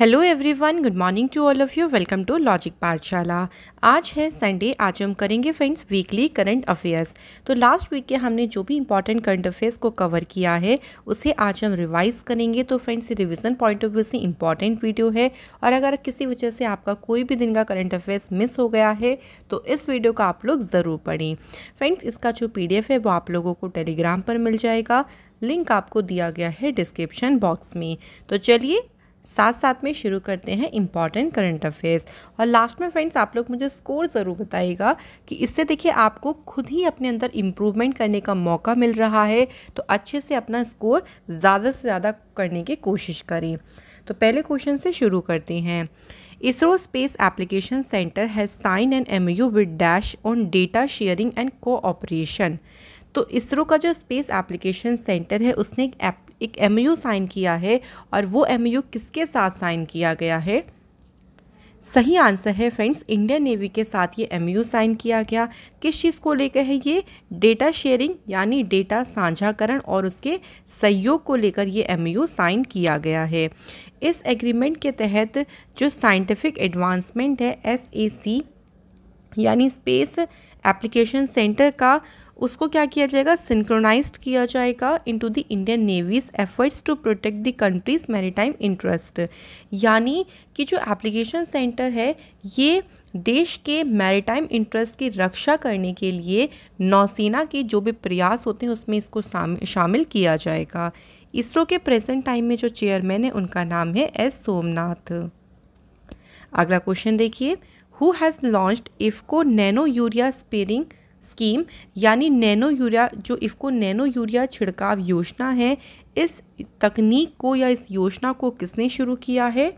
Hello everyone good morning to all of you welcome to logic Pathshala आज है Sunday आज हम करेंगे फ्रेंड्स वीकली करंट अफेयर्स तो लास्ट वीक के हमने जो भी इंपॉर्टेंट करंट अफेयर्स को कवर किया है उसे आज हम रिवाइज करेंगे तो friends revision point of view से इंपॉर्टेंट वीडियो है और अगर किसी वजह से आपका कोई भी दिन का करंट अफेयर्स मिस हो गया है तो इस वीडियो का आप लोग ज़रूर पढ़ें फ्रेंड्स इसका जो पी है वो आप लोगों को टेलीग्राम पर मिल जाएगा लिंक आपको दिया गया है डिस्क्रिप्शन बॉक्स में तो चलिए साथ साथ में शुरू करते हैं इंपॉर्टेंट करंट अफेयर्स और लास्ट में फ्रेंड्स आप लोग मुझे स्कोर ज़रूर बताइएगा कि इससे देखिए आपको खुद ही अपने अंदर इम्प्रूवमेंट करने का मौका मिल रहा है तो अच्छे से अपना स्कोर ज़्यादा से ज़्यादा करने की कोशिश करें तो पहले क्वेश्चन से शुरू करते हैं space application centre has sign signed M U with dash on data sharing and cooperation तो इसरो का जो स्पेस एप्लीकेशन सेंटर है उसने एक एक एम साइन किया है और वो एम किसके साथ साइन किया गया है सही आंसर है फ्रेंड्स इंडियन नेवी के साथ ये एम साइन किया गया किस चीज़ को लेकर है ये डेटा शेयरिंग यानी डेटा साझाकरण और उसके सहयोग को लेकर ये एम साइन किया गया है इस एग्रीमेंट के तहत जो साइंटिफिक एडवांसमेंट है एस यानी स्पेस एप्लीकेशन सेंटर का उसको क्या किया जाएगा सिंक्रोनाइज किया जाएगा into the Indian navy's efforts to protect the country's maritime interest यानी कि जो एप्लीकेशन सेंटर है ये देश के मैरिटाइम इंटरेस्ट की रक्षा करने के लिए नौसेना के जो भी प्रयास होते हैं उसमें इसको शामिल किया जाएगा इसरो के प्रेजेंट टाइम में जो चेयरमैन है उनका नाम है एस सोमनाथ अगला क्वेश्चन देखिए who has launched IFFCO nano urea spraying scheme यानी नैनो यूरिया जो इफ़को नैनो यूरिया छिड़काव योजना है इस तकनीक को या इस योजना को किसने शुरू किया है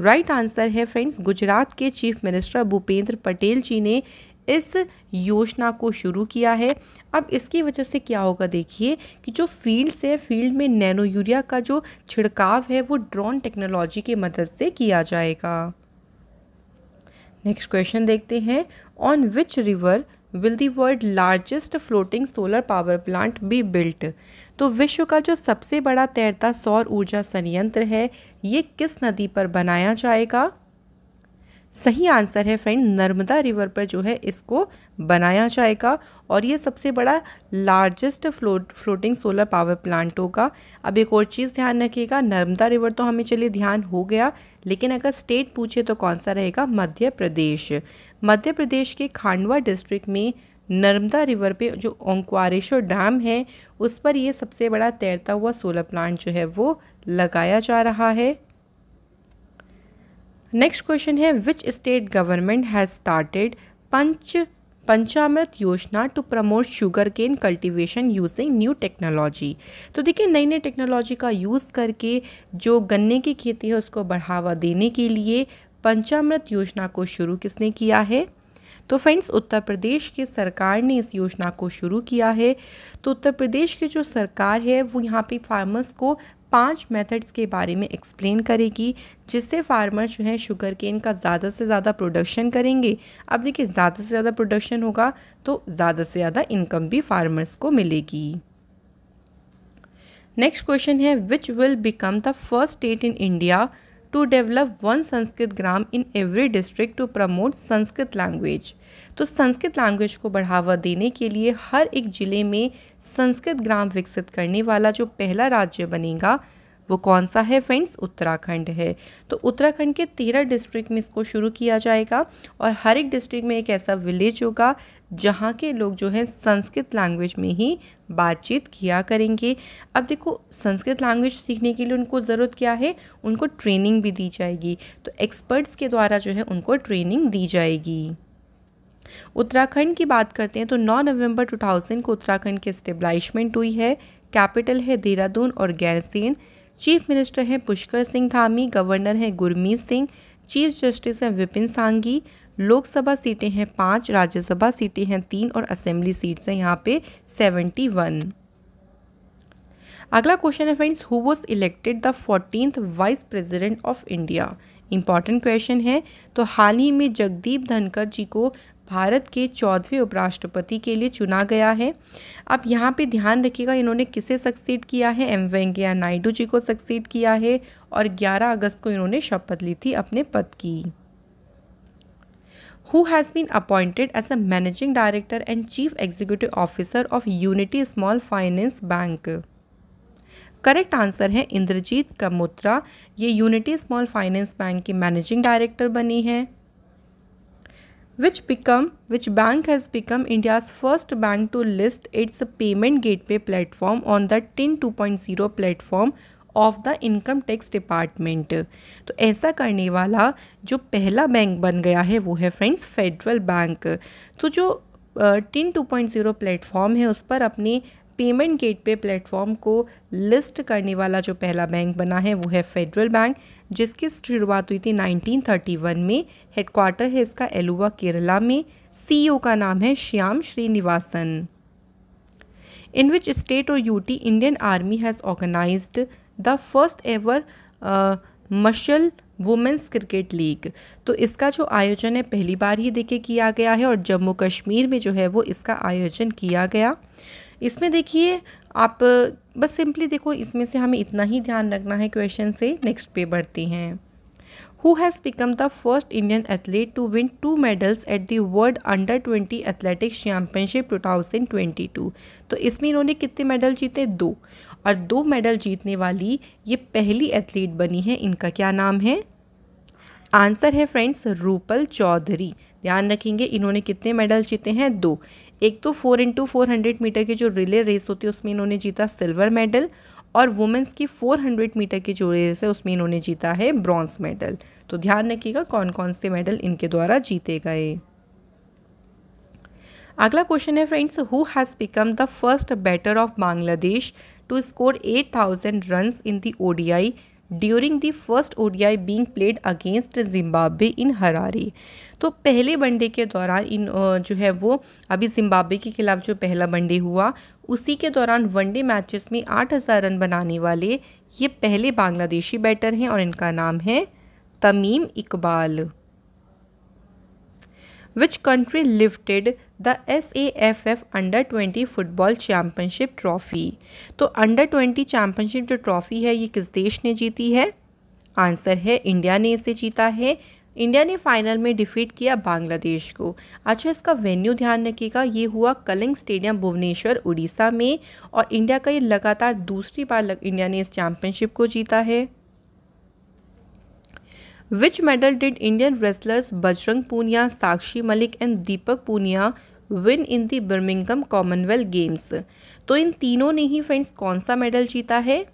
राइट right आंसर है फ्रेंड्स गुजरात के चीफ मिनिस्टर भूपेंद्र पटेल जी ने इस योजना को शुरू किया है अब इसकी वजह से क्या होगा देखिए कि जो फील्ड्स है फील्ड में नैनो यूरिया का जो छिड़काव है वो ड्रोन टेक्नोलॉजी की मदद से किया जाएगा नेक्स्ट क्वेश्चन देखते हैं on which river will the world largest floating solar power plant be built तो विश्व का जो सबसे बड़ा तैरता सौर ऊर्जा संयंत्र है ये किस नदी पर बनाया जाएगा सही आंसर है फ्रेंड नर्मदा रिवर पर जो है इसको बनाया जाएगा और ये सबसे बड़ा largest float floating solar power plant होगा अब एक और चीज़ ध्यान रखिएगा नर्मदा रिवर तो हमें चलिए ध्यान हो गया लेकिन अगर स्टेट पूछे तो कौन सा रहेगा मध्य प्रदेश मध्य प्रदेश के खांडवा डिस्ट्रिक्ट में नर्मदा रिवर पे जो ओंकारेश्वर डैम है उस पर ये सबसे बड़ा तैरता हुआ सोलर प्लांट जो है वो लगाया जा रहा है नेक्स्ट क्वेश्चन है which state government has started पंच पंचामृत योजना to promote sugarcane cultivation using new technology तो देखिए नई नई टेक्नोलॉजी का यूज़ करके जो गन्ने की खेती है उसको बढ़ावा देने के लिए पंचामृत योजना को शुरू किसने किया है तो फ्रेंड्स उत्तर प्रदेश के सरकार ने इस योजना को शुरू किया है तो उत्तर प्रदेश की जो सरकार है वो यहाँ पे फार्मर्स को पांच मेथड्स के बारे में एक्सप्लेन करेगी जिससे फार्मर जो हैं शुगर केन का ज़्यादा से ज़्यादा प्रोडक्शन करेंगे अब देखिए ज़्यादा से ज़्यादा प्रोडक्शन होगा तो ज़्यादा से ज़्यादा इनकम भी फार्मर्स को मिलेगी नेक्स्ट क्वेश्चन है which will become the first state in India to develop one Sanskrit Gram in every district to promote Sanskrit language तो संस्कृत लैंग्वेज को बढ़ावा देने के लिए हर एक ज़िले में संस्कृत ग्राम विकसित करने वाला जो पहला राज्य बनेगा वो कौन सा है फ्रेंड्स उत्तराखंड है तो उत्तराखंड के तेरह डिस्ट्रिक्ट में इसको शुरू किया जाएगा और हर एक डिस्ट्रिक्ट में एक ऐसा विलेज होगा जहाँ के लोग जो है संस्कृत लैंग्वेज में ही बातचीत किया करेंगे अब देखो संस्कृत लैंग्वेज सीखने के लिए उनको ज़रूरत क्या है उनको ट्रेनिंग भी दी जाएगी तो एक्सपर्ट्स के द्वारा जो है उनको ट्रेनिंग दी जाएगी उत्तराखंड की बात करते हैं तो 9 नवंबर 2000 को उत्तराखंड की स्टेब्लाइशमेंट हुई है कैपिटल है देहरादून और गैरसेन चीफ मिनिस्टर हैं पुष्कर सिंह धामी गवर्नर हैं गुरमीत सिंह चीफ जस्टिस हैं विपिन सांगी लोकसभा सीटें हैं पाँच राज्यसभा सीटें हैं तीन और असेंबली सीट्स हैं यहाँ पे सेवेंटी वन अगला क्वेश्चन है friends who was elected the fourteenth vice president of India important question है तो हाल ही में जगदीप धनकर जी को भारत के चौदहवें उपराष्ट्रपति के लिए चुना गया है अब यहाँ पे ध्यान रखिएगा इन्होंने किसे सक्सीड किया है एम वेंकैया नायडू जी को सक्सीड किया है और 11 अगस्त को इन्होंने शपथ ली थी अपने पद की who has been appointed as a managing director and chief executive officer of Unity Small Finance Bank correct answer है इंद्रजीत कमोत्रा ये यूनिटी स्मॉल फाइनेंस बैंक की मैनेजिंग डायरेक्टर बनी हैं which become which bank has become India's first bank to list its payment gateway platform on the TIN 2.0 platform of the income tax department तो ऐसा करने वाला जो पहला बैंक बन गया है वो है फ्रेंड्स फेडरल बैंक तो जो TIN two point zero platform है उस पर अपने पेमेंट गेटवे प्लेटफॉर्म को लिस्ट करने वाला जो पहला बैंक बना है वो है फेडरल बैंक जिसकी शुरुआत हुई थी 1931 में हेडक्वार्टर है इसका एलुवा केरला में सीईओ e का नाम है Shyam Srinivasan in which state और UT Indian Army has organise the first ever Mashal women's cricket league तो इसका जो आयोजन है पहली बार ही देखे किया गया है और जम्मू कश्मीर में जो है वो इसका आयोजन किया गया इसमें देखिए आप बस सिंपली देखो इसमें से हमें इतना ही ध्यान रखना है क्वेश्चन से नेक्स्ट पे बढ़ते हैं who has become the first Indian athlete to win two medals at the world under twenty athletics championship two thousand twenty two तो इसमें इन्होंने कितने मेडल जीते दो और दो मेडल जीतने वाली ये पहली एथलीट बनी है इनका क्या नाम है आंसर है फ्रेंड्स रूपल चौधरी ध्यान रखेंगे इन्होंने कितने मेडल जीते हैं दो एक तो four into four hundred metre की जो रिले रेस होती है उसमें इन्होंने जीता सिल्वर मेडल और वुमेंस की 400 मीटर की जो रेस है उसमें इन्होंने जीता है ब्रॉन्ज मेडल तो ध्यान रखिएगा कौन कौन से मेडल इनके द्वारा जीते गए अगला क्वेश्चन है friends who has become the first batter of Bangladesh to score 8000 run in the ODI during the first ODI being played against Zimbabwe in Harare तो पहले वनडे के दौरान इन जो है वो अभी जिम्बाब्वे के खिलाफ जो पहला वनडे हुआ उसी के दौरान वनडे मैचेस में आठ हज़ार रन बनाने वाले ये पहले बांग्लादेशी बैटर हैं और इनका नाम है Tamim Iqbal which country lifted the S A F F under twenty football championship trophy तो अंडर ट्वेंटी चैम्पियनशिप जो ट्रॉफ़ी है ये किस देश ने जीती है आंसर है इंडिया ने इसे जीता है इंडिया ने फाइनल में डिफीट किया बांग्लादेश को अच्छा इसका वेन्यू ध्यान रखिएगा ये हुआ कलिंग स्टेडियम भुवनेश्वर उड़ीसा में और इंडिया का ये लगातार दूसरी बार लग, इंडिया ने इस चैम्पियनशिप को जीता है which medal did Indian wrestlers Bajrang Punia Sakshi Malik and Deepak Punia win in the Birmingham Commonwealth Games तो इन तीनों ने ही फ्रेंड्स कौन सा मेडल जीता है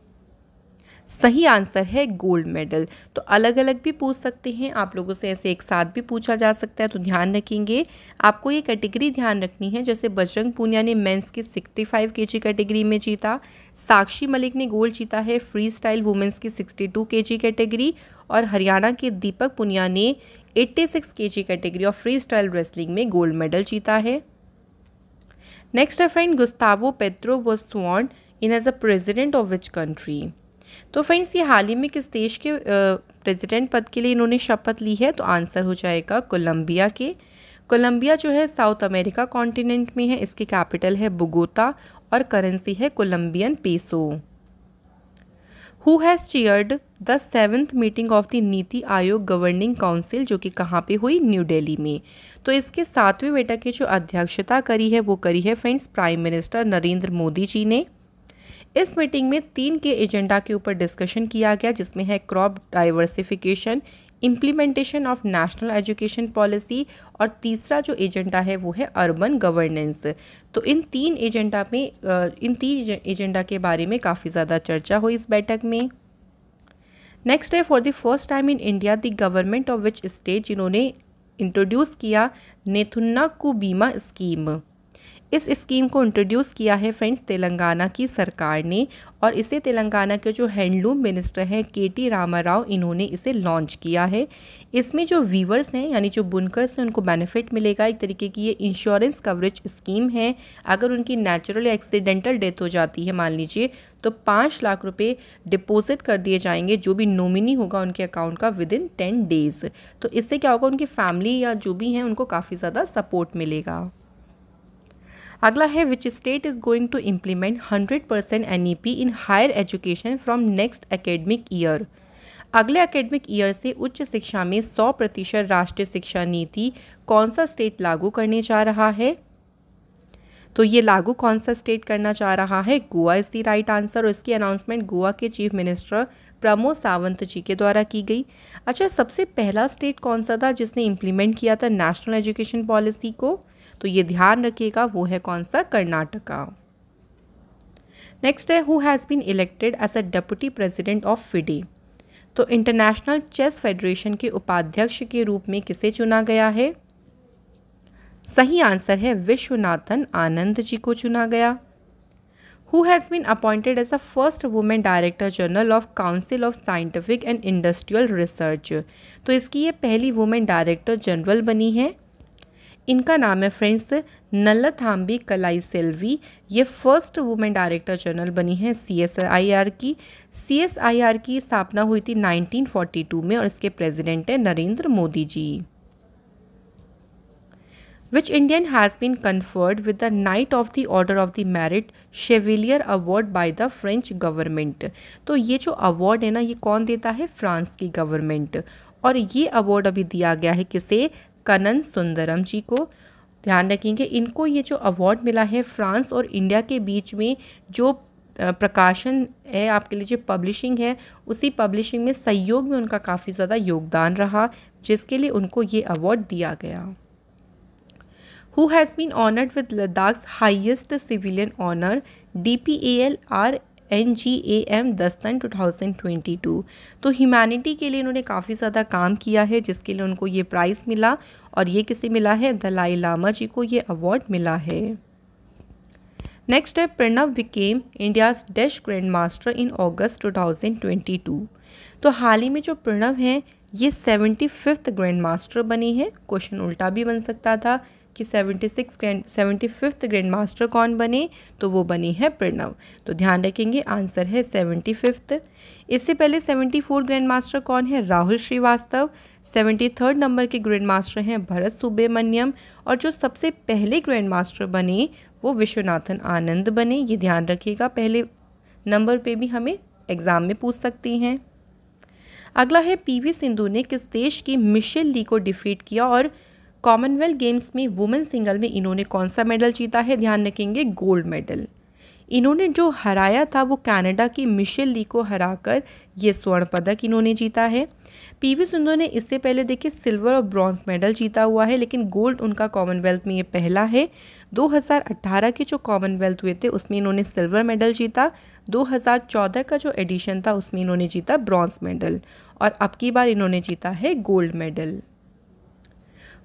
सही आंसर है गोल्ड मेडल तो अलग अलग भी पूछ सकते हैं आप लोगों से ऐसे एक साथ भी पूछा जा सकता है तो ध्यान रखेंगे आपको ये कैटेगरी ध्यान रखनी है जैसे बजरंग पूनिया ने मेंस की 65 जी कैटेगरी में जीता साक्षी मलिक ने गोल्ड जीता है फ्री स्टाइल वुमेंस की 62 जी कैटेगरी और हरियाणा के दीपक पुनिया ने 86 six K G category of freestyle wrestling में गोल्ड मेडल जीता है नेक्स्ट है फ्रेंड गुस्तावो पेत्रो वो sworn in as a president of which country तो फ्रेंड्स ये हाल ही में किस देश के प्रेसिडेंट पद के लिए इन्होंने शपथ ली है तो आंसर हो जाएगा कोलंबिया के कोलंबिया जो है साउथ अमेरिका कॉन्टिनेंट में है इसकी कैपिटल है बुगोता और करेंसी है Colombian peso who has chaired the seventh meeting of the NITI Aayog governing council जो कि कहाँ पे हुई न्यू दिल्ली में तो इसके सातवें बैठक की जो अध्यक्षता करी है वो करी है friends prime minister Narendra Modi ji ने इस मीटिंग में तीन के एजेंडा के ऊपर डिस्कशन किया गया जिसमें है crop diversification implementation of national education policy और तीसरा जो एजेंडा है वो है अर्बन गवर्नेंस तो इन तीन एजेंडा में इन तीन एजेंडा के बारे में काफ़ी ज़्यादा चर्चा हुई इस बैठक में नेक्स्ट है for the first time in India the government of which state जिन्होंने इंट्रोड्यूस किया नेथुन्ना को बीमा स्कीम इस स्कीम को इंट्रोड्यूस किया है फ्रेंड्स तेलंगाना की सरकार ने और इसे तेलंगाना के जो हैंडलूम मिनिस्टर हैं के टी रामा राव इन्होंने इसे लॉन्च किया है इसमें जो वीवर्स हैं यानी जो बुनकर्स हैं उनको बेनिफिट मिलेगा एक तरीके की ये इंश्योरेंस कवरेज स्कीम है अगर उनकी नेचुरल या एक्सीडेंटल डेथ हो जाती है मान लीजिए तो पाँच लाख रुपये डिपोजिट कर दिए जाएंगे जो भी नॉमिनी होगा उनके अकाउंट का विद इन टेन डेज़ तो इससे क्या होगा उनकी फैमिली या जो भी हैं उनको काफ़ी ज़्यादा सपोर्ट मिलेगा अगला है which state is going to implement hundred percent N E P in higher education from next academic year अगले एकेडमिक ईयर से उच्च शिक्षा में 100 प्रतिशत राष्ट्रीय शिक्षा नीति कौन सा स्टेट लागू करने जा रहा है तो ये लागू कौन सा स्टेट करना चाह रहा है Goa is the right answer और इसकी अनाउंसमेंट गोवा के चीफ मिनिस्टर प्रमोद सावंत जी के द्वारा की गई अच्छा सबसे पहला स्टेट कौन सा था जिसने इम्प्लीमेंट किया था नेशनल एजुकेशन पॉलिसी को तो ये ध्यान रखिएगा वो है कौन सा कर्नाटका नेक्स्ट है who has been elected as a deputy president of FIDE तो इंटरनेशनल चेस फेडरेशन के उपाध्यक्ष के रूप में किसे चुना गया है सही आंसर है विश्वनाथन आनंद जी को चुना गया who has been appointed as a first women director general of council of scientific and industrial research तो इसकी ये पहली वुमेन डायरेक्टर जनरल बनी है इनका नाम है फ्रेंड्स नल्लथाम्बी कलाई सेल्वी ये फर्स्ट वुमेन डायरेक्टर जनरल बनी है सी एस आई आर की सी एस आई आर की स्थापना हुई थी 1942 में और इसके प्रेसिडेंट हैं Narendra Modi ji which Indian has been conferred with the knight of the order of the Merit Chevalier award by the French government तो ये जो अवार्ड है ना ये कौन देता है फ्रांस की गवर्नमेंट और ये अवार्ड अभी दिया गया है किसे कनन सुंदरम जी को ध्यान रखेंगे इनको ये जो अवार्ड मिला है फ्रांस और इंडिया के बीच में जो प्रकाशन है आपके लिए जो पब्लिशिंग है उसी पब्लिशिंग में सहयोग में उनका काफ़ी ज़्यादा योगदान रहा जिसके लिए उनको ये अवार्ड दिया गया who has been honoured with Ladakh highest civilian honour D P A L R N G A M Duston two thousand twenty two तो ह्यूमैनिटी के लिए इन्होंने काफ़ी ज़्यादा काम किया है जिसके लिए उनको ये प्राइज़ मिला और ये किसे मिला है दलाई लामा जी को ये अवार्ड मिला है नेक्स्ट है Pranav became India's dash grandmaster in August two thousand twenty two तो हाल ही में जो प्रणव हैं ये सेवेंटी फिफ्थ ग्रैंड मास्टर बनी है क्वेश्चन उल्टा भी बन सकता था कि seventy six grand seventy fifth grandmaster कौन बने तो वो बनी है प्रणव तो ध्यान रखेंगे आंसर है सेवेंटी फिफ्थ इससे पहले सेवेंटी फोर ग्रैंड मास्टर कौन है Rahul Srivastava seventy third number के ग्रैंड मास्टर हैं भरत सुब्रमण्यम और जो सबसे पहले ग्रैंड मास्टर बने वो विश्वनाथन आनंद बने ये ध्यान रखिएगा पहले नंबर पर भी हमें एग्ज़ाम में पूछ सकती हैं अगला है पीवी सिंधु ने किस देश की मिशेल ली को डिफीट किया और कॉमनवेल्थ गेम्स में वुमेन सिंगल में इन्होंने कौन सा मेडल जीता है ध्यान रखेंगे गोल्ड मेडल इन्होंने जो हराया था वो कनाडा की मिशेल ली को हराकर ये स्वर्ण पदक इन्होंने जीता है पीवी सिंधु ने इससे पहले देखिए सिल्वर और ब्रॉन्ज मेडल जीता हुआ है लेकिन गोल्ड उनका कॉमनवेल्थ में ये पहला है 2018 के जो कॉमनवेल्थ हुए थे उसमें इन्होंने सिल्वर मेडल जीता 2014 का जो एडिशन था उसमें इन्होंने जीता ब्रॉन्ज मेडल और अब की बार इन्होंने जीता है gold medal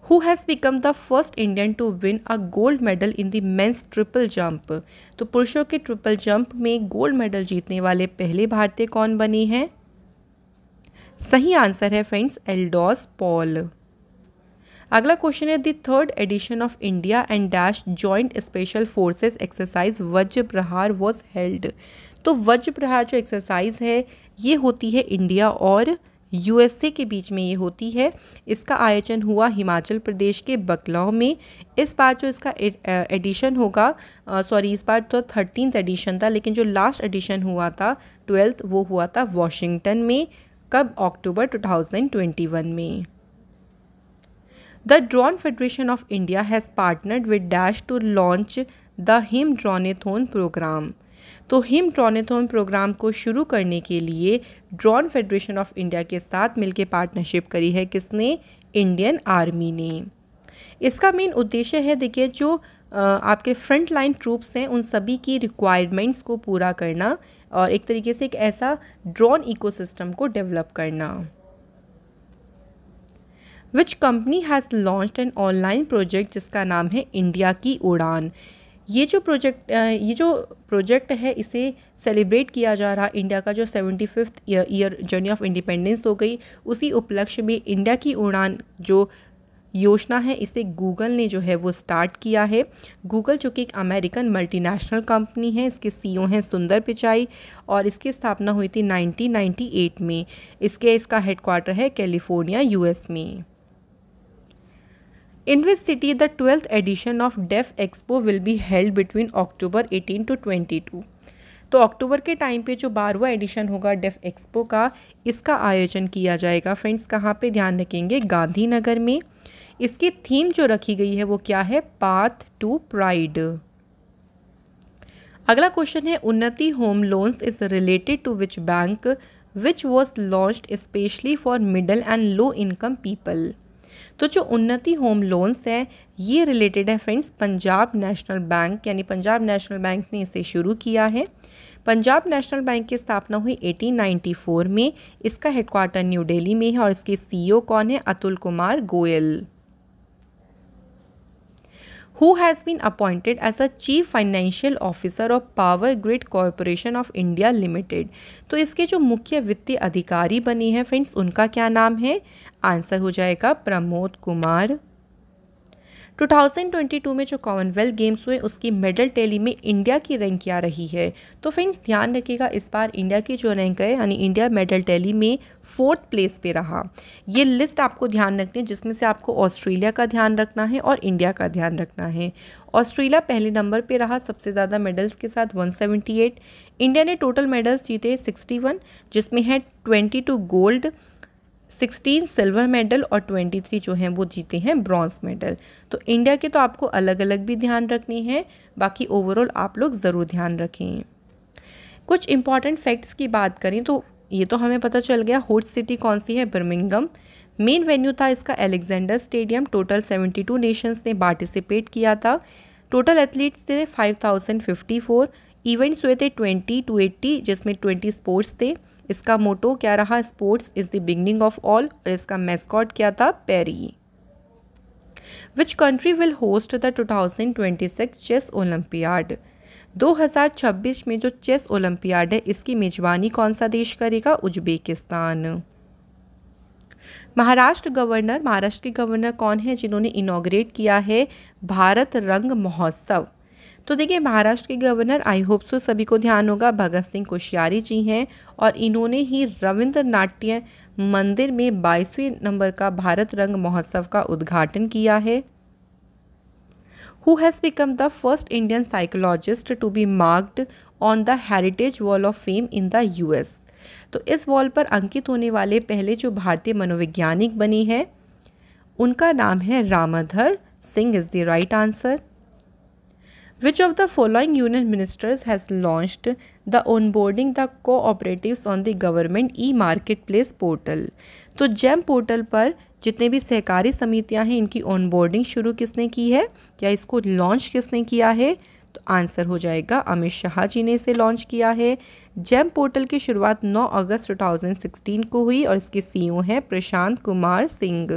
who has become the first Indian to win a gold medal in the men's triple jump तो पुरुषों के ट्रिपल जंप में गोल्ड मेडल जीतने वाले पहले भारतीय कौन बने हैं सही आंसर है फ्रेंड्स एल्डोस पॉल अगला क्वेश्चन है the third edition of India and dash joint special forces exercise Vajra Prahar was held तो वज्र प्रहार जो एक्सरसाइज है ये होती है इंडिया और यूएसए के बीच में ये होती है इसका आयोजन हुआ हिमाचल प्रदेश के बकलाव में इस बार जो इसका एडिशन होगा सॉरी इस बार तो थर्टीन एडिशन था लेकिन जो लास्ट एडिशन हुआ था ट्वेल्थ वो हुआ था वॉशिंगटन में कब अक्टूबर 2021 में the drone federation of India has partnered with dash to launch the Him dronathon programme तो हिम ट्रॉनेथोन प्रोग्राम को शुरू करने के लिए ड्रॉन फेडरेशन ऑफ इंडिया के साथ मिलकर पार्टनरशिप करी है किसने इंडियन आर्मी ने इसका मेन उद्देश्य है देखिए जो आपके फ्रंट लाइन ट्रूप्स हैं उन सभी की रिक्वायरमेंट्स को पूरा करना और एक तरीके से एक ऐसा ड्रोन इकोसिस्टम को डेवलप करना which company has launch an online project जिसका नाम है इंडिया की उड़ान ये जो प्रोजेक्ट ये जो प्रोजेक्ट है इसे सेलिब्रेट किया जा रहा इंडिया का जो seventy fifth year journey of independence हो गई उसी उपलक्ष्य में इंडिया की उड़ान जो योजना है इसे गूगल ने जो है वो स्टार्ट किया है गूगल जो कि एक अमेरिकन मल्टीनेशनल कंपनी है इसके सीईओ e हैं सुंदर पिचाई और इसकी स्थापना हुई थी 1998 में इसके इसका हेडक्वार्टर है कैलिफोर्निया यूएस में in which city the 12th edition of Def Expo will be held between October 18 to 22 तो अक्टूबर के टाइम पे जो बारहवा एडिशन होगा डेफ एक्सपो का इसका आयोजन किया जाएगा फ्रेंड्स कहाँ पे ध्यान रखेंगे गांधीनगर में इसकी थीम जो रखी गई है वो क्या है पाथ टू प्राइड अगला क्वेश्चन है Unnati home loans is related to which bank which was launch specially for middle and low income people तो जो उन्नति होम लोन्स है ये रिलेटेड है फ्रेंड्स पंजाब नेशनल बैंक यानी पंजाब नेशनल बैंक ने इसे शुरू किया है पंजाब नेशनल बैंक की स्थापना हुई 1894 में इसका हेडक्वार्टर न्यू दिल्ली में है और इसके सीईओ e कौन है Atul Kumar Goyal who has been appointed as a chief financial officer of power grid corporation of india limited तो इसके जो मुख्य वित्तीय अधिकारी बने हैं फ्रेंड्स उनका क्या नाम है आंसर हो जाएगा प्रमोद कुमार 2022 में जो कॉमनवेल्थ गेम्स हुए उसकी मेडल टैली में इंडिया की रैंक क्या रही है तो फ्रेंड्स ध्यान रखिएगा इस बार इंडिया की जो रैंक है यानी इंडिया मेडल टैली में फोर्थ प्लेस पे रहा ये लिस्ट आपको ध्यान रखनी है जिसमें से आपको ऑस्ट्रेलिया का ध्यान रखना है और इंडिया का ध्यान रखना है ऑस्ट्रेलिया पहले नंबर पे रहा सबसे ज़्यादा मेडल्स के साथ 178 इंडिया ने टोटल मेडल्स जीते 61 जिसमें है 22 गोल्ड सिक्सटीन सिल्वर मेडल और ट्वेंटी थ्री जो हैं वो जीते हैं ब्रॉन्ज मेडल तो इंडिया के तो आपको अलग अलग भी ध्यान रखने हैं बाकी ओवरऑल आप लोग ज़रूर ध्यान रखें कुछ इंपॉर्टेंट फैक्ट्स की बात करें तो ये तो हमें पता चल गया होस्ट सिटी कौन सी है बर्मिंगम मेन वेन्यू था इसका Alexander stadium total two nations ने पार्टिसिपेट किया था टोटल एथलीट्स थे फोर इवेंट्स हुए थे ट्वेंटी टू एट्टी जिसमें ट्वेंटी स्पोर्ट्स थे इसका मोटो क्या रहा sports is the beginning of all और इसका मैस्कॉट क्या था Perry which country will host the 2026 thousand twenty chess Olympiad 2026 में जो चेस ओलंपियाड है इसकी मेजबानी कौन सा देश करेगा उज्बेकिस्तान महाराष्ट्र गवर्नर महाराष्ट्र के गवर्नर कौन है जिन्होंने इनोग्रेट किया है भारत रंग महोत्सव तो देखिए महाराष्ट्र के गवर्नर आई होप सो सभी को ध्यान होगा भगत सिंह कोश्यारी जी हैं और इन्होंने ही रविंद्र नाट्य मंदिर में बाईसवें नंबर का भारत रंग महोत्सव का उद्घाटन किया है who has become the first Indian psychologist to be marked on the heritage wall of fame in the US. तो इस वॉल पर अंकित होने वाले पहले जो भारतीय मनोवैज्ञानिक बने हैं उनका नाम है Ramadhar Singh is the right answer Which of the following union ministers has launched the onboarding the cooperatives on the government e-marketplace portal? तो जेम पोर्टल पर जितने भी सहकारी समितियां हैं इनकी ऑनबोर्डिंग शुरू किसने की है या इसको लॉन्च किसने किया है तो आंसर हो जाएगा अमित शाह जी ने इसे लॉन्च किया है जेम पोर्टल की शुरुआत 9 अगस्त 2016 को हुई और इसके सीईओ e हैं Prashant Kumar Singh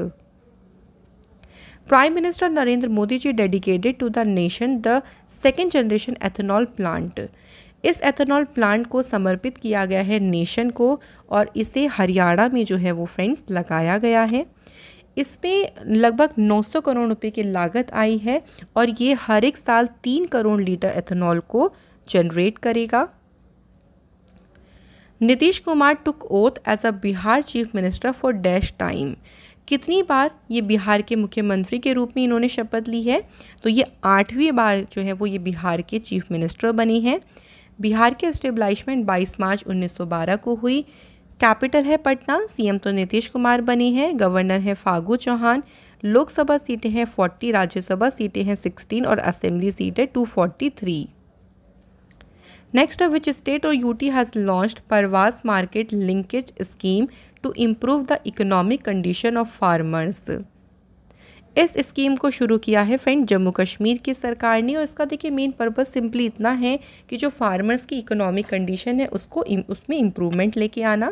prime minister Narendra Modi ji dedicated to the nation the second generation ethanol plant इस एथेनॉल प्लांट को समर्पित किया गया है नेशन को और इसे हरियाणा में जो है वो फ्रेंड्स लगाया गया है इसमें लगभग 900 करोड़ रुपए की लागत आई है और ये हर एक साल तीन करोड़ लीटर एथेनॉल को जनरेट करेगा Nitish Kumar took oath as a Bihar chief minister for dash time कितनी बार ये बिहार के मुख्यमंत्री के रूप में इन्होंने शपथ ली है तो ये आठवीं बार जो है वो ये बिहार के चीफ मिनिस्टर बनी हैं बिहार के इस्टेब्लाइशमेंट 22 मार्च 1912 को हुई कैपिटल है पटना सीएम तो नीतीश कुमार बनी है गवर्नर है फागू चौहान लोकसभा सीटें हैं 40 राज्यसभा सीटें हैं 16 और असेंबली सीटें 243 नेक्स्ट विच स्टेट और यूटी हैज़ लॉन्च्ड परवास market linkage scheme to improve the economic condition of farmers इस स्कीम को शुरू किया है फ्रेंड जम्मू कश्मीर की सरकार ने और इसका देखिए मेन पर्पज़ सिंपली इतना है कि जो फार्मर्स की इकोनॉमिक कंडीशन है उसको उसमें इम्प्रूवमेंट लेके आना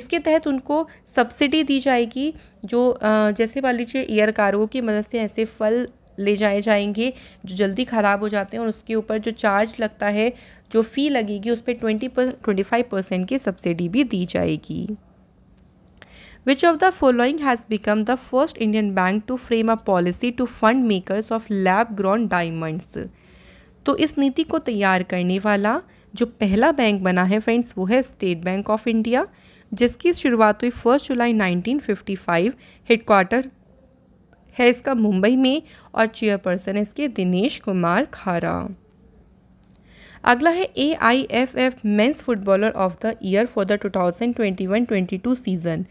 इसके तहत उनको सब्सिडी दी जाएगी जो जैसे मान लीजिए एयर कार्गो की मदद से ऐसे फल ले जाए जाएंगे जो जल्दी ख़राब हो जाते हैं और उसके ऊपर जो चार्ज लगता है जो फ़ी लगेगी उस पर ट्वेंटी ट्वेंटी फाइव परसेंट की सब्सिडी भी दी जाएगी Which of the following has become the first Indian bank to frame a policy to fund makers of lab grown diamonds? तो इस नीति को तैयार करने वाला जो पहला बैंक बना है फ्रेंड्स वो है स्टेट बैंक ऑफ इंडिया जिसकी शुरुआत हुई फर्स्ट जुलाई 1955 हेडक्वार्टर है इसका मुंबई में और चेयरपर्सन है इसके दिनेश कुमार खारा अगला है A I F F men's footballer of the year for the 2021-22 season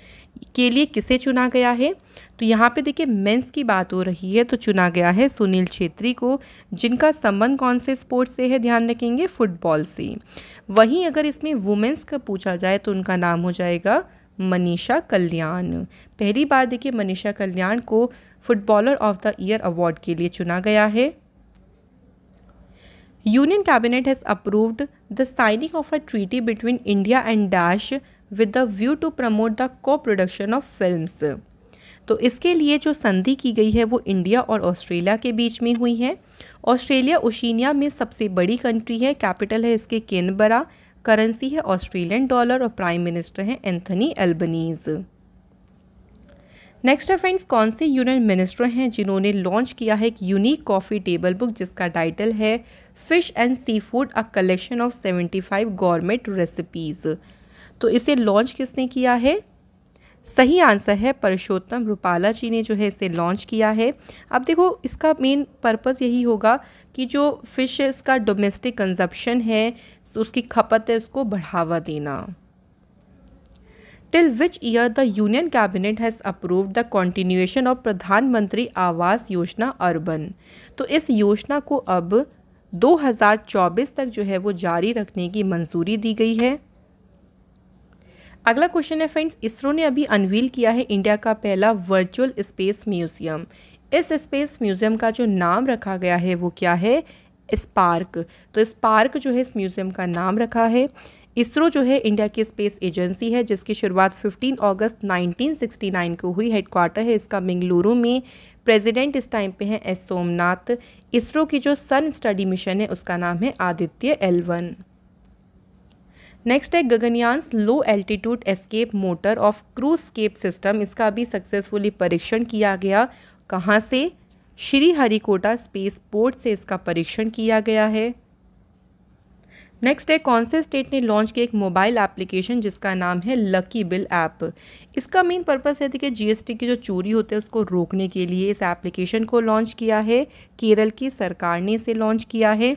के लिए किसे चुना गया है तो यहाँ पे देखिए मेंस की बात हो रही है तो चुना गया है सुनील छेत्री को जिनका संबंध कौन से स्पोर्ट से है ध्यान रखेंगे फुटबॉल से वहीं अगर इसमें वुमेंस का पूछा जाए तो उनका नाम हो जाएगा मनीषा कल्याण पहली बार देखिए मनीषा कल्याण को footballer of the year award के लिए चुना गया है Union Cabinet has approved the signing of a treaty between India and Dash with the view to promote the co-production of films. तो इसके लिए जो संधि की गई है वो इंडिया और ऑस्ट्रेलिया के बीच में हुई है ऑस्ट्रेलिया ओशिनिया में सबसे बड़ी कंट्री है कैपिटल है इसके केनबरा करेंसी है ऑस्ट्रेलियन डॉलर और प्राइम मिनिस्टर हैं एंथनी एल्बनीज़ नेक्स्ट है फ्रेंड्स कौन से यूनियन मिनिस्टर हैं जिन्होंने लॉन्च किया है एक यूनिक कॉफ़ी टेबल बुक जिसका टाइटल है fish and seafood a collection of seventy five government recipes तो इसे लॉन्च किसने किया है सही आंसर है परशोत्तम रूपाला जी ने जो है इसे लॉन्च किया है अब देखो इसका मेन पर्पस यही होगा कि जो फ़िश इसका डोमेस्टिक कंजप्शन है उसकी खपत है उसको बढ़ावा देना till which year the union cabinet has approve the continuation of प्रधानमंत्री आवास योजना अर्बन तो इस योजना को अब 2024 तक जो है वो जारी रखने की मंजूरी दी गई है अगला क्वेश्चन है फ्रेंड्स इसरो ने अभी अनवील किया है इंडिया का पहला वर्चुअल स्पेस म्यूज़ियम इस स्पेस म्यूज़ियम का जो नाम रखा गया है वो क्या है स्पार्क तो स्पार्क जो है इस म्यूज़ियम का नाम रखा है इसरो जो है इंडिया की स्पेस एजेंसी है जिसकी शुरुआत 15 अगस्त 1969 को हुई हेडक्वार्टर है इसका बेंगलुरु में प्रेसिडेंट इस टाइम पे हैं एस सोमनाथ इसरो की जो सन स्टडी मिशन है उसका नाम है आदित्य एल वन नेक्स्ट है Gaganyaan low altitude escape motor of escape system इसका भी सक्सेसफुली परीक्षण किया गया कहाँ से श्री हरिकोटा स्पेस पोर्ट से इसका परीक्षण किया गया है नेक्स्ट है कौन से स्टेट ने लॉन्च किया एक मोबाइल एप्लीकेशन जिसका नाम है लकी बिल ऐप इसका मेन पर्पस है कि जीएसटी की जो चोरी होते हैं उसको रोकने के लिए इस एप्लीकेशन को लॉन्च किया है केरल की सरकार ने इसे लॉन्च किया है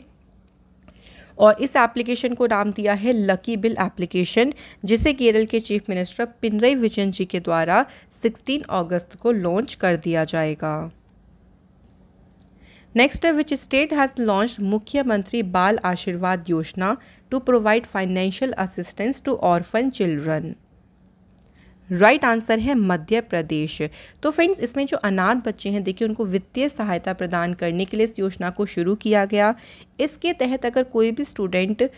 और इस एप्लीकेशन को नाम दिया है लकी बिल एप्लीकेशन जिसे केरल के चीफ मिनिस्टर पिनरई विजन जी के द्वारा 16 अगस्त को लॉन्च कर दिया जाएगा next which state has launch मुख्यमंत्री बाल आशीर्वाद योजना to provide financial assistance to orphan children right right answer है मध्य प्रदेश तो फ्रेंड्स इसमें जो अनाथ बच्चे हैं देखिए उनको वित्तीय सहायता प्रदान करने के लिए इस योजना को शुरू किया गया इसके तहत अगर कोई भी student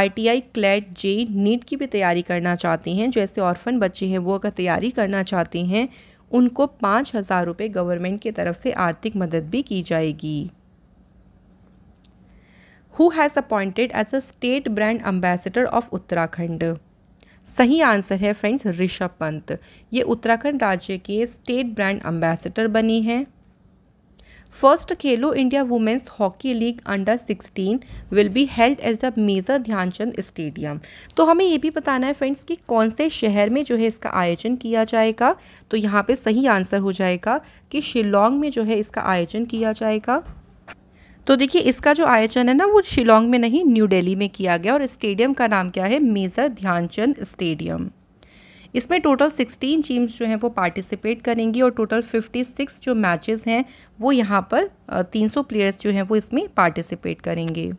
R T I CLAT JEE NEET की भी तैयारी करना चाहते हैं जो ऐसे ऑर्फन बच्चे हैं वो अगर तैयारी करना चाहते हैं उनको पाँच हज़ार रुपये गवर्नमेंट की तरफ से आर्थिक मदद भी की जाएगी who has appointed as a state brand ambassador of Uttarakhand सही आंसर है फ्रेंड्स ऋषभ पंत ये उत्तराखंड राज्य के स्टेट ब्रांड एम्बेसडर बनी हैं first Khelo India women's hockey league under 16 will be held at the major Dhyanchand stadium तो हमें ये भी बताना है फ्रेंड्स कि कौन से शहर में जो है इसका आयोजन किया जाएगा तो यहाँ पे सही आंसर हो जाएगा कि शिलोंग में जो है इसका आयोजन किया जाएगा तो देखिए इसका जो आयोजन है ना वो शिलोंग में नहीं न्यू डेली में किया गया और स्टेडियम का नाम क्या है मेजर ध्यानचंद स्टेडियम इसमें टोटल 16 टीम्स जो हैं वो पार्टिसिपेट करेंगी और टोटल 56 जो मैचेस हैं वो यहाँ पर 300 प्लेयर्स जो हैं वो इसमें पार्टिसिपेट करेंगे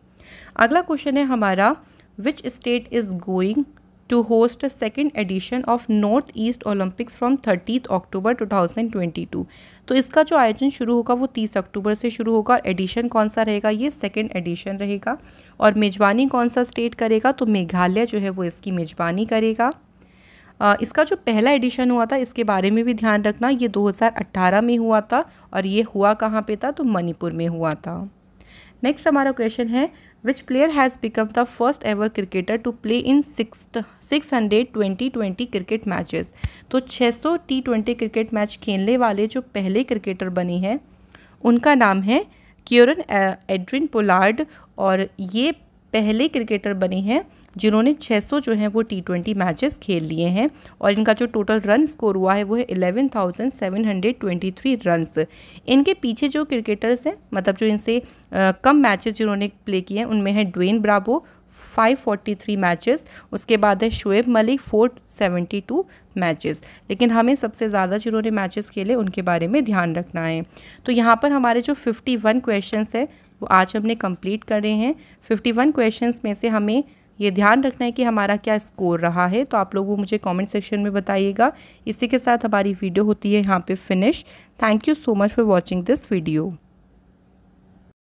अगला क्वेश्चन है हमारा which state is going to host second edition of north east Olympics from 30th October 2022 तो इसका जो आयोजन शुरू होगा वो 30 अक्टूबर से शुरू होगा और एडिशन कौन सा रहेगा ये सेकेंड एडिशन रहेगा और मेज़बानी कौन सा स्टेट करेगा तो मेघालय जो है वो इसकी मेज़बानी करेगा इसका जो पहला एडिशन हुआ था इसके बारे में भी ध्यान रखना ये 2018 में हुआ था और ये हुआ कहाँ पे था तो मणिपुर में हुआ था नेक्स्ट हमारा क्वेश्चन है which player has become the first ever cricketer to play in six six hundred twenty twenty cricket matches तो छः सौ टी ट्वेंटी क्रिकेट मैच खेलने वाले जो पहले क्रिकेटर बने हैं उनका नाम है क्योरन एड्रिन पोलार्ड और ये पहले क्रिकेटर बने हैं जिन्होंने 600 जो हैं वो टी ट्वेंटी मैचेस खेल लिए हैं और इनका जो टोटल रन स्कोर हुआ है वो है 11,723 रन्स इनके पीछे जो क्रिकेटर्स हैं मतलब जो इनसे कम मैचेस जिन्होंने प्ले किए हैं उनमें है ड्वेन ब्राबो 543 मैचेस उसके बाद है शुएब मलिक 472 मैचेस लेकिन हमें सबसे ज़्यादा जिन्होंने मैचेस खेले उनके बारे में ध्यान रखना है तो यहाँ पर हमारे जो 51 क्वेश्चंस है वो आज हमने कंप्लीट कर रहे हैं 51 क्वेश्चंस में से हमें ये ध्यान रखना है कि हमारा क्या स्कोर रहा है तो आप लोग वो मुझे कमेंट सेक्शन में बताइएगा इसी के साथ हमारी वीडियो होती है यहाँ पे finish thank you so much for watching this video